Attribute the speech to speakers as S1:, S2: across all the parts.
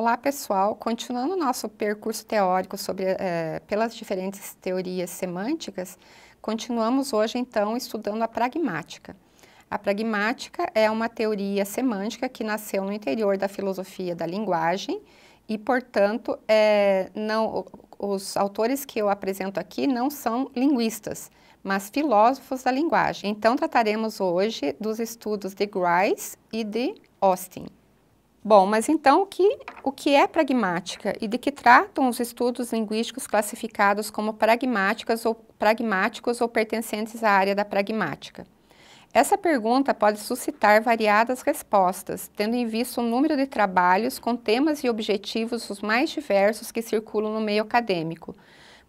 S1: Olá, pessoal. Continuando o nosso percurso teórico sobre, eh, pelas diferentes teorias semânticas, continuamos hoje, então, estudando a pragmática. A pragmática é uma teoria semântica que nasceu no interior da filosofia da linguagem e, portanto, é, não, os autores que eu apresento aqui não são linguistas, mas filósofos da linguagem. Então, trataremos hoje dos estudos de Grice e de Austin. Bom, mas então o que, o que é pragmática e de que tratam os estudos linguísticos classificados como pragmáticas ou pragmáticos ou pertencentes à área da pragmática? Essa pergunta pode suscitar variadas respostas, tendo em vista o número de trabalhos com temas e objetivos os mais diversos que circulam no meio acadêmico.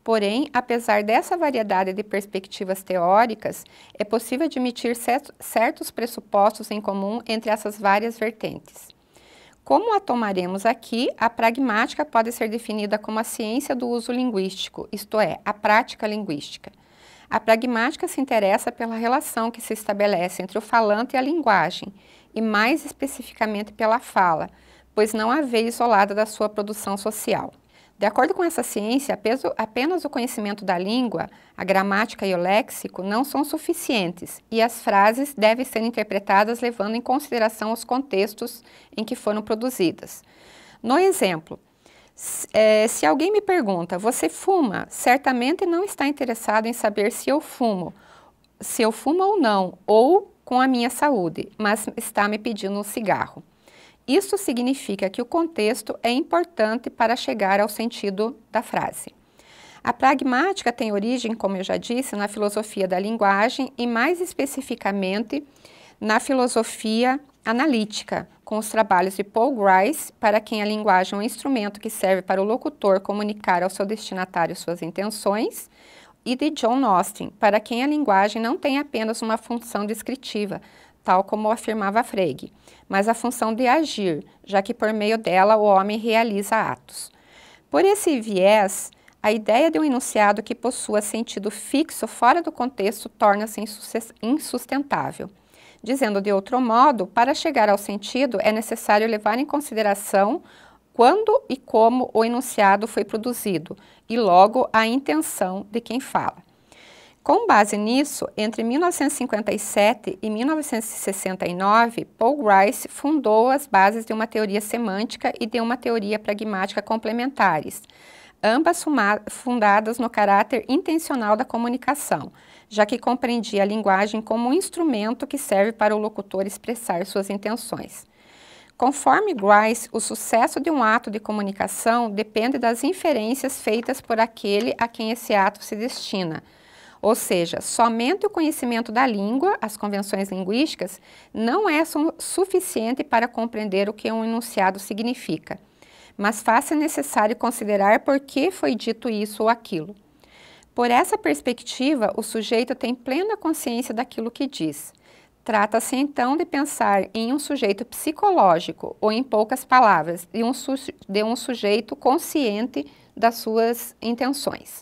S1: Porém, apesar dessa variedade de perspectivas teóricas, é possível admitir certos pressupostos em comum entre essas várias vertentes. Como a tomaremos aqui, a pragmática pode ser definida como a ciência do uso linguístico, isto é, a prática linguística. A pragmática se interessa pela relação que se estabelece entre o falante e a linguagem, e mais especificamente pela fala, pois não a vê isolada da sua produção social. De acordo com essa ciência, apenas o conhecimento da língua, a gramática e o léxico não são suficientes e as frases devem ser interpretadas levando em consideração os contextos em que foram produzidas. No exemplo, se é, alguém me pergunta, você fuma? Certamente não está interessado em saber se eu fumo, se eu fumo ou não, ou com a minha saúde, mas está me pedindo um cigarro. Isso significa que o contexto é importante para chegar ao sentido da frase. A pragmática tem origem, como eu já disse, na filosofia da linguagem e, mais especificamente, na filosofia analítica, com os trabalhos de Paul Grice, para quem a linguagem é um instrumento que serve para o locutor comunicar ao seu destinatário suas intenções, e de John Austin, para quem a linguagem não tem apenas uma função descritiva, tal como afirmava Frege, mas a função de agir, já que por meio dela o homem realiza atos. Por esse viés, a ideia de um enunciado que possua sentido fixo fora do contexto torna-se insustentável. Dizendo de outro modo, para chegar ao sentido é necessário levar em consideração quando e como o enunciado foi produzido e logo a intenção de quem fala. Com base nisso, entre 1957 e 1969, Paul Rice fundou as bases de uma teoria semântica e de uma teoria pragmática complementares, ambas fundadas no caráter intencional da comunicação, já que compreendia a linguagem como um instrumento que serve para o locutor expressar suas intenções. Conforme Grice, o sucesso de um ato de comunicação depende das inferências feitas por aquele a quem esse ato se destina – ou seja, somente o conhecimento da língua, as convenções linguísticas, não é su suficiente para compreender o que um enunciado significa, mas faça necessário considerar por que foi dito isso ou aquilo. Por essa perspectiva, o sujeito tem plena consciência daquilo que diz. Trata-se então de pensar em um sujeito psicológico, ou em poucas palavras, de um, de um sujeito consciente das suas intenções.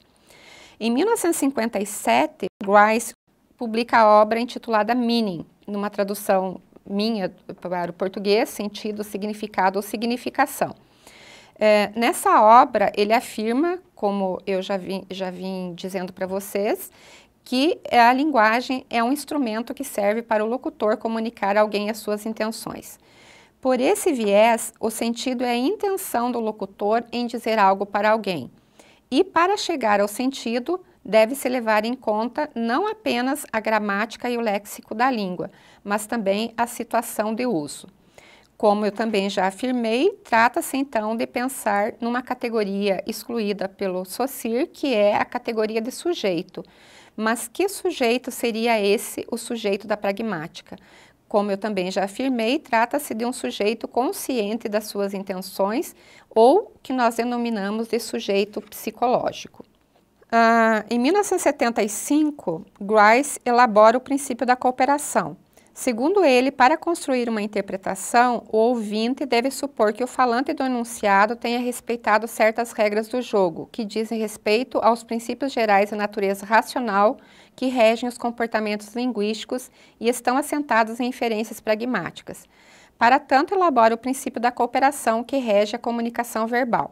S1: Em 1957, Grice publica a obra intitulada Meaning, numa tradução minha para o português, sentido, significado ou significação. É, nessa obra, ele afirma, como eu já vim, já vim dizendo para vocês, que é a linguagem é um instrumento que serve para o locutor comunicar a alguém as suas intenções. Por esse viés, o sentido é a intenção do locutor em dizer algo para alguém. E para chegar ao sentido, deve-se levar em conta não apenas a gramática e o léxico da língua, mas também a situação de uso. Como eu também já afirmei, trata-se então de pensar numa categoria excluída pelo SOCIR, que é a categoria de sujeito. Mas que sujeito seria esse o sujeito da pragmática? Como eu também já afirmei, trata-se de um sujeito consciente das suas intenções ou que nós denominamos de sujeito psicológico. Ah, em 1975, Grice elabora o princípio da cooperação, Segundo ele, para construir uma interpretação, o ouvinte deve supor que o falante do enunciado tenha respeitado certas regras do jogo, que dizem respeito aos princípios gerais da natureza racional que regem os comportamentos linguísticos e estão assentados em inferências pragmáticas. Para tanto, elabora o princípio da cooperação que rege a comunicação verbal.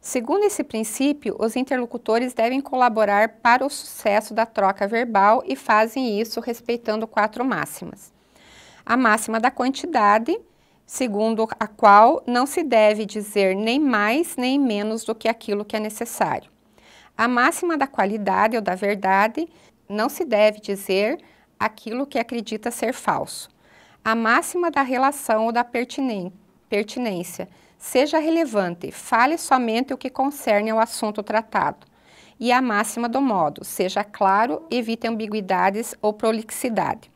S1: Segundo esse princípio, os interlocutores devem colaborar para o sucesso da troca verbal e fazem isso respeitando quatro máximas a máxima da quantidade, segundo a qual não se deve dizer nem mais nem menos do que aquilo que é necessário. A máxima da qualidade ou da verdade não se deve dizer aquilo que acredita ser falso. A máxima da relação ou da pertinência seja relevante, fale somente o que concerne ao assunto tratado. E a máxima do modo, seja claro, evite ambiguidades ou prolixidade.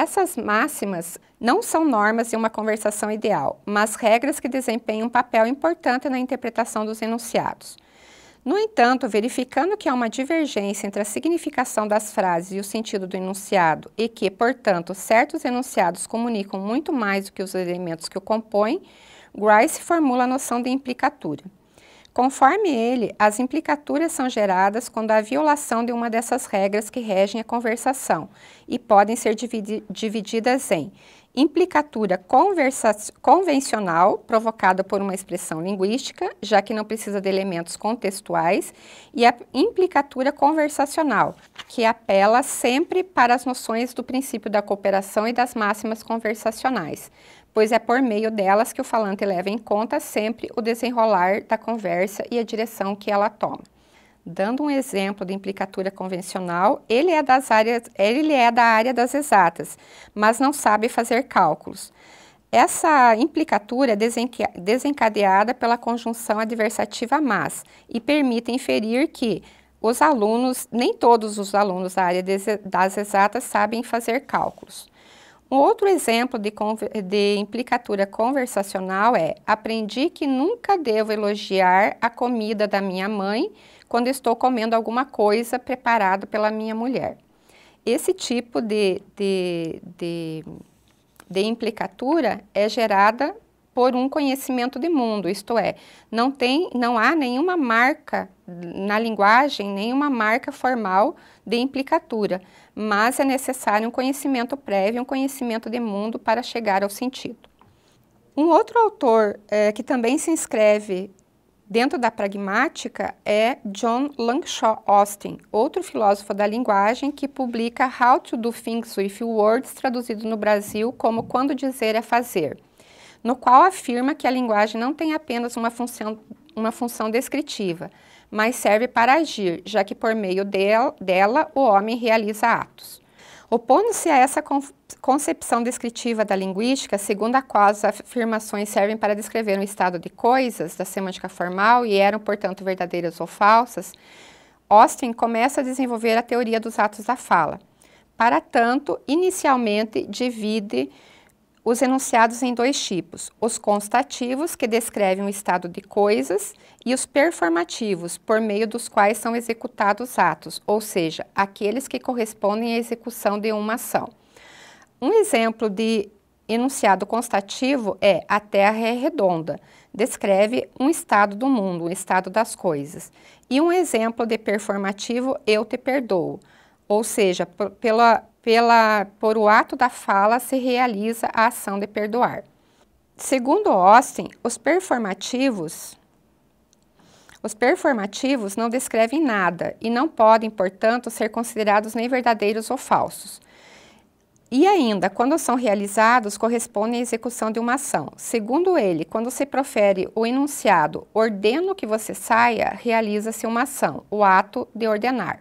S1: Essas máximas não são normas de uma conversação ideal, mas regras que desempenham um papel importante na interpretação dos enunciados. No entanto, verificando que há uma divergência entre a significação das frases e o sentido do enunciado e que, portanto, certos enunciados comunicam muito mais do que os elementos que o compõem, Grice formula a noção de implicatura. Conforme ele, as implicaturas são geradas quando há violação de uma dessas regras que regem a conversação e podem ser dividi divididas em implicatura convencional, provocada por uma expressão linguística, já que não precisa de elementos contextuais, e a implicatura conversacional, que apela sempre para as noções do princípio da cooperação e das máximas conversacionais pois é por meio delas que o falante leva em conta sempre o desenrolar da conversa e a direção que ela toma. Dando um exemplo de implicatura convencional, ele é, das áreas, ele é da área das exatas, mas não sabe fazer cálculos. Essa implicatura é desencadeada pela conjunção adversativa mas e permite inferir que os alunos, nem todos os alunos da área das exatas sabem fazer cálculos. Um outro exemplo de, de, implicatura conversacional é: aprendi que nunca devo elogiar a comida da minha mãe quando estou comendo alguma coisa preparada pela minha mulher. Esse tipo de, de, de, de implicatura é gerada por um conhecimento de mundo, isto é, não, tem, não há nenhuma marca na linguagem, nenhuma marca formal de implicatura, mas é necessário um conhecimento prévio, um conhecimento de mundo para chegar ao sentido. Um outro autor é, que também se inscreve dentro da pragmática é John Langshaw Austin, outro filósofo da linguagem que publica How to Do Things with Words, traduzido no Brasil como Quando Dizer é Fazer no qual afirma que a linguagem não tem apenas uma função, uma função descritiva, mas serve para agir, já que por meio del, dela o homem realiza atos. Opondo-se a essa concepção descritiva da linguística, segundo a qual as afirmações servem para descrever um estado de coisas da semântica formal e eram, portanto, verdadeiras ou falsas, Austin começa a desenvolver a teoria dos atos da fala. Para tanto, inicialmente divide os enunciados em dois tipos: os constativos, que descrevem o estado de coisas, e os performativos, por meio dos quais são executados atos, ou seja, aqueles que correspondem à execução de uma ação. Um exemplo de enunciado constativo é a Terra é redonda, descreve um estado do mundo, um estado das coisas. E um exemplo de performativo, eu te perdoo, ou seja, pela pela, por o ato da fala se realiza a ação de perdoar. Segundo Austin, os performativos os performativos não descrevem nada e não podem, portanto, ser considerados nem verdadeiros ou falsos. E ainda, quando são realizados, correspondem à execução de uma ação. Segundo ele, quando se profere o enunciado ordeno que você saia, realiza-se uma ação, o ato de ordenar.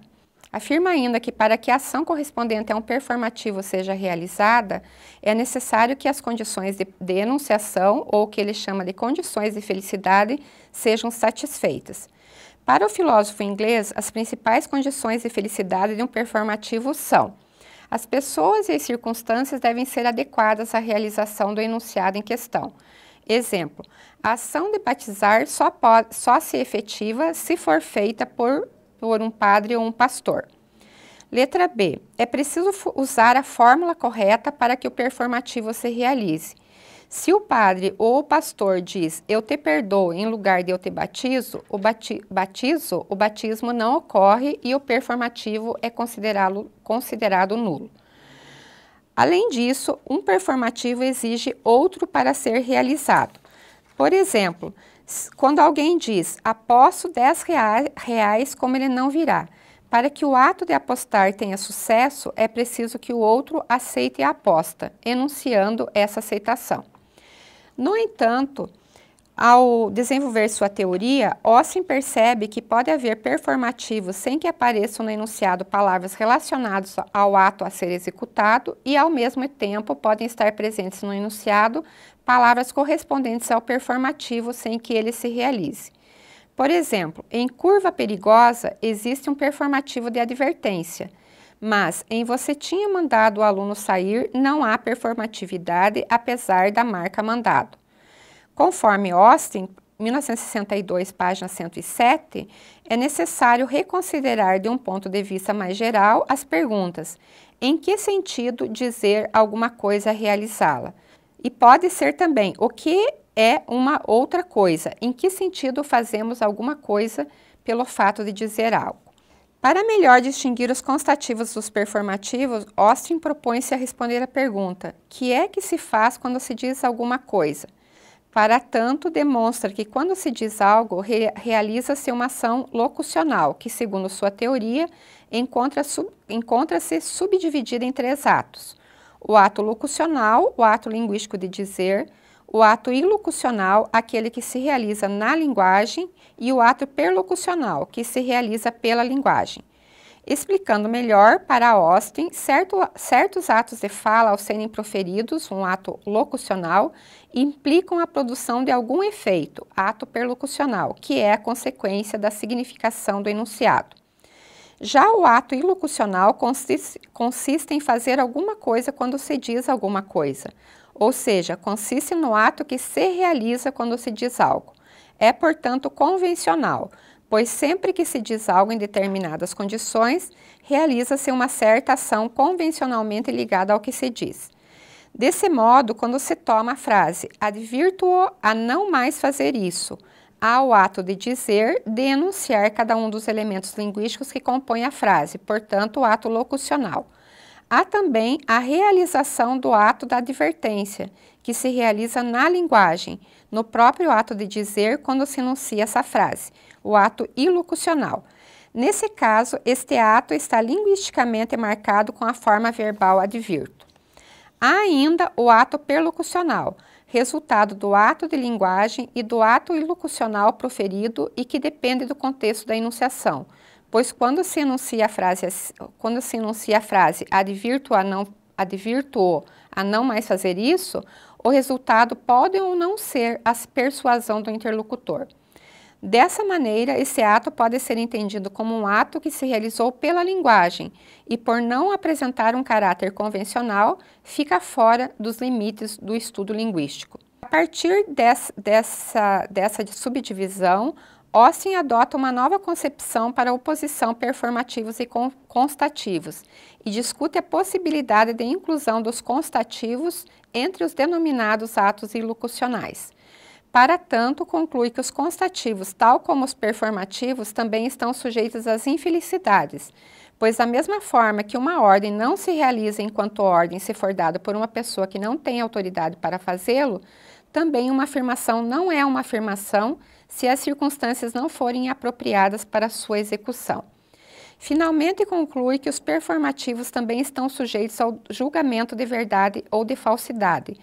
S1: Afirma ainda que para que a ação correspondente a um performativo seja realizada, é necessário que as condições de denunciação, ou o que ele chama de condições de felicidade, sejam satisfeitas. Para o filósofo inglês, as principais condições de felicidade de um performativo são as pessoas e as circunstâncias devem ser adequadas à realização do enunciado em questão. Exemplo, a ação de batizar só, pode, só se efetiva se for feita por pastor, um padre ou um pastor. Letra B. É preciso usar a fórmula correta para que o performativo se realize. Se o padre ou o pastor diz eu te perdoo em lugar de eu te batizo, o bati batizo, o batismo não ocorre e o performativo é considerado, considerado nulo. Além disso, um performativo exige outro para ser realizado. Por exemplo, quando alguém diz, aposto ah, 10 reais como ele não virá, para que o ato de apostar tenha sucesso, é preciso que o outro aceite a aposta, enunciando essa aceitação. No entanto, ao desenvolver sua teoria, Austin percebe que pode haver performativos sem que apareçam no enunciado palavras relacionadas ao ato a ser executado e, ao mesmo tempo, podem estar presentes no enunciado palavras correspondentes ao performativo sem que ele se realize. Por exemplo, em curva perigosa existe um performativo de advertência, mas em você tinha mandado o aluno sair não há performatividade apesar da marca mandado. Conforme Austin, 1962, página 107, é necessário reconsiderar de um ponto de vista mais geral as perguntas: em que sentido dizer alguma coisa realizá-la? E pode ser também o que é uma outra coisa, em que sentido fazemos alguma coisa pelo fato de dizer algo. Para melhor distinguir os constativos dos performativos, Austin propõe-se a responder a pergunta: que é que se faz quando se diz alguma coisa? Para tanto, demonstra que quando se diz algo, re realiza-se uma ação locucional, que, segundo sua teoria, encontra-se sub encontra subdividida em três atos: o ato locucional, o ato linguístico de dizer, o ato ilocucional, aquele que se realiza na linguagem, e o ato perlocucional, que se realiza pela linguagem. Explicando melhor para Austin, certo, certos atos de fala, ao serem proferidos, um ato locucional, implicam a produção de algum efeito, ato perlocucional, que é a consequência da significação do enunciado. Já o ato ilocucional consiste, consiste em fazer alguma coisa quando se diz alguma coisa, ou seja, consiste no ato que se realiza quando se diz algo. É, portanto, convencional, pois sempre que se diz algo em determinadas condições, realiza-se uma certa ação convencionalmente ligada ao que se diz. Desse modo, quando se toma a frase advirto-o a não mais fazer isso, ao ato de dizer, denunciar cada um dos elementos linguísticos que compõem a frase, portanto, o ato locucional. Há também a realização do ato da advertência, que se realiza na linguagem, no próprio ato de dizer quando se enuncia essa frase, o ato ilocucional. Nesse caso, este ato está linguisticamente marcado com a forma verbal advirto. Há ainda o ato perlocucional, resultado do ato de linguagem e do ato ilocucional proferido e que depende do contexto da enunciação, pois quando se enuncia a frase, quando se enuncia a frase advirto a não advirto a não mais fazer isso, o resultado pode ou não ser a persuasão do interlocutor. Dessa maneira, esse ato pode ser entendido como um ato que se realizou pela linguagem e, por não apresentar um caráter convencional, fica fora dos limites do estudo linguístico. A partir dessa, dessa subdivisão, Austin adota uma nova concepção para a oposição performativos e con constativos e discute a possibilidade de inclusão dos constativos entre os denominados atos ilocucionais. Para tanto, conclui que os constativos, tal como os performativos, também estão sujeitos às infelicidades, pois, da mesma forma que uma ordem não se realiza enquanto ordem se for dada por uma pessoa que não tem autoridade para fazê-lo, também uma afirmação não é uma afirmação se as circunstâncias não forem apropriadas para sua execução. Finalmente, conclui que os performativos também estão sujeitos ao julgamento de verdade ou de falsidade,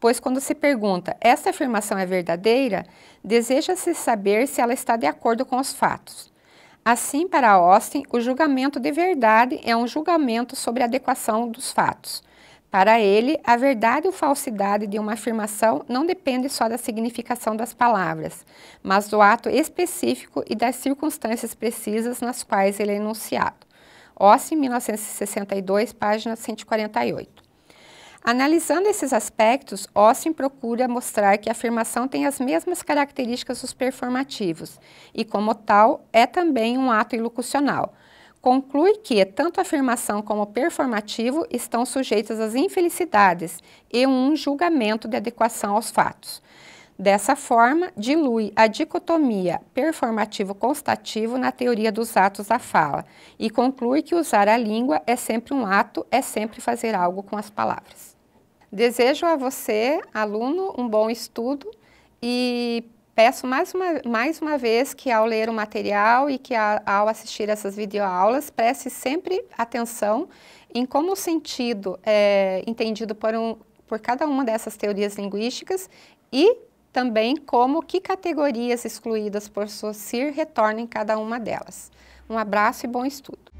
S1: Pois quando se pergunta, essa afirmação é verdadeira, deseja-se saber se ela está de acordo com os fatos. Assim, para Austin, o julgamento de verdade é um julgamento sobre a adequação dos fatos. Para ele, a verdade ou falsidade de uma afirmação não depende só da significação das palavras, mas do ato específico e das circunstâncias precisas nas quais ele é enunciado. Austin, 1962, página 148. Analisando esses aspectos, Austin procura mostrar que a afirmação tem as mesmas características dos performativos e, como tal, é também um ato ilocucional. Conclui que tanto a afirmação como o performativo estão sujeitos às infelicidades e um julgamento de adequação aos fatos. Dessa forma, dilui a dicotomia performativo-constativo na teoria dos atos da fala e conclui que usar a língua é sempre um ato, é sempre fazer algo com as palavras. Desejo a você, aluno, um bom estudo e peço mais uma, mais uma vez que ao ler o material e que a, ao assistir essas videoaulas, preste sempre atenção em como o sentido é entendido por, um, por cada uma dessas teorias linguísticas e também como que categorias excluídas por SOCIR retornam em cada uma delas. Um abraço e bom estudo!